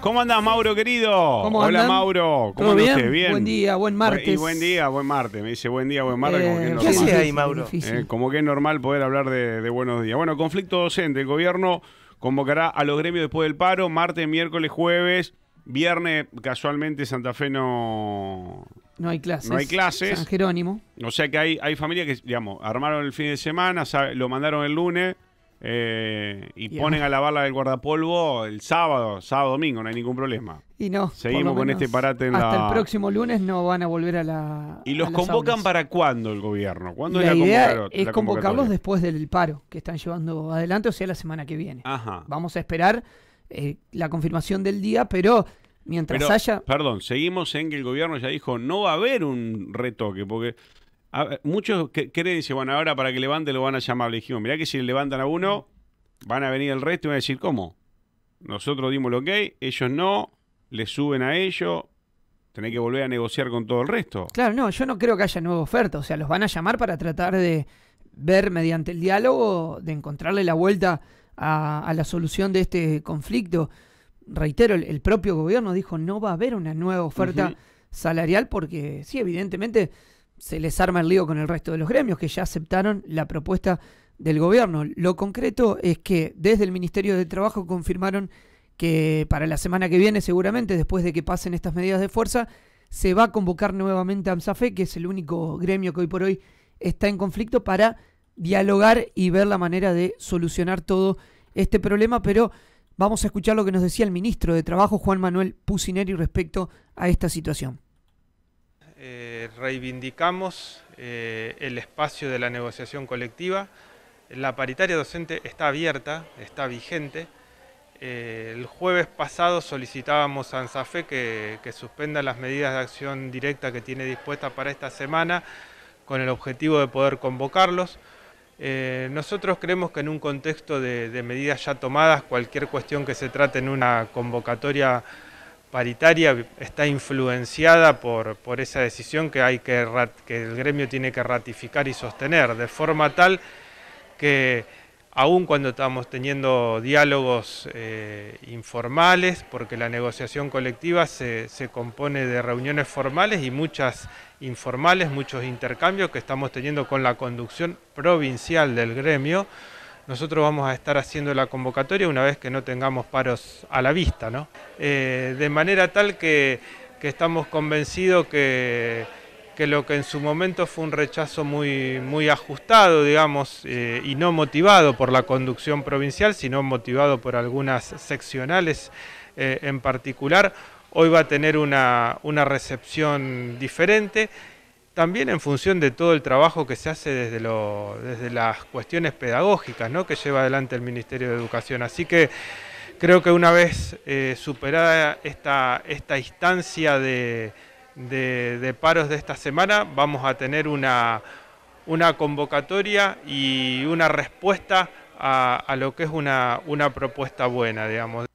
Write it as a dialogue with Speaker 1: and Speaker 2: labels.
Speaker 1: ¿Cómo andas, Mauro, querido? ¿Cómo Hola, Mauro. ¿Cómo ¿Todo bien? Buen día, buen martes. Y buen día, buen martes. Me dice buen día, buen martes. como que es eh, normal. ¿Qué ahí, Mauro? Eh, como que es normal poder hablar de, buenos días. Bueno, conflicto docente. El gobierno convocará a los gremios después del paro, martes, miércoles, jueves. Viernes, casualmente, Santa Fe no...
Speaker 2: No hay clases. No hay clases. San Jerónimo.
Speaker 1: O sea que hay, hay familias que, digamos, armaron el fin de semana, lo mandaron el lunes eh, y ponen a la bala del guardapolvo el sábado, sábado, domingo, no hay ningún problema.
Speaker 2: Y no. Seguimos con este parate en Hasta el próximo lunes no van a volver a la. ¿Y los convocan para
Speaker 1: cuándo el gobierno? ¿Cuándo la idea Es convocarlos
Speaker 2: después del paro que están llevando adelante, o sea, la semana que viene. Ajá. Vamos a esperar eh, la confirmación del día, pero mientras haya.
Speaker 1: Perdón, seguimos en que el gobierno ya dijo no va a haber un retoque, porque muchos que, y dicen, bueno, ahora para que levante lo van a llamar. Le dijimos, mirá que si le levantan a uno, van a venir el resto y van a decir, ¿cómo? Nosotros dimos lo ok, ellos no, le suben a ellos, tenés que volver a negociar con todo el resto.
Speaker 2: Claro, no, yo no creo que haya nueva oferta, o sea, los van a llamar para tratar de ver mediante el diálogo, de encontrarle la vuelta a, la solución de este conflicto. Reitero, el, propio gobierno dijo no va a haber una nueva oferta salarial porque sí, evidentemente se les arma el lío con el resto de los gremios que ya aceptaron la propuesta del gobierno. Lo concreto es que desde el Ministerio de Trabajo confirmaron que para la semana que viene, seguramente, después de que pasen estas medidas de fuerza, se va a convocar nuevamente a AMSAFE, que es el único gremio que hoy por hoy está en conflicto, para dialogar y ver la manera de solucionar todo este problema, pero vamos a escuchar lo que nos decía el ministro de Trabajo, Juan Manuel Pusineri, respecto a esta situación
Speaker 3: reivindicamos eh, el espacio de la negociación colectiva. La paritaria docente está abierta, está vigente. Eh, el jueves pasado solicitábamos a ANSAFE que, que suspenda las medidas de acción directa que tiene dispuesta para esta semana con el objetivo de poder convocarlos. Eh, nosotros creemos que en un contexto de medidas ya tomadas, cualquier cuestión que se trate en una convocatoria paritaria está influenciada por, por esa decisión que, hay que, el gremio tiene que ratificar y sostener, de forma tal que aun cuando estamos teniendo diálogos eh, informales, porque la negociación colectiva se, compone de reuniones formales y muchas informales, muchos intercambios que estamos teniendo con la conducción provincial del gremio, nosotros vamos a estar haciendo la convocatoria una vez que no tengamos paros a la vista, ¿no? Eh, de manera tal que, estamos convencidos que, lo que en su momento fue un rechazo muy, ajustado, digamos, eh, y no motivado por la conducción provincial, sino motivado por algunas seccionales eh, en particular, hoy va a tener una recepción diferente también en función de todo el trabajo que se hace desde, las cuestiones pedagógicas que lleva adelante el Ministerio de Educación. Así que creo que una vez eh, superada esta, instancia de, paros de esta semana, vamos a tener una, convocatoria y una respuesta a, lo que es una, una propuesta buena, digamos.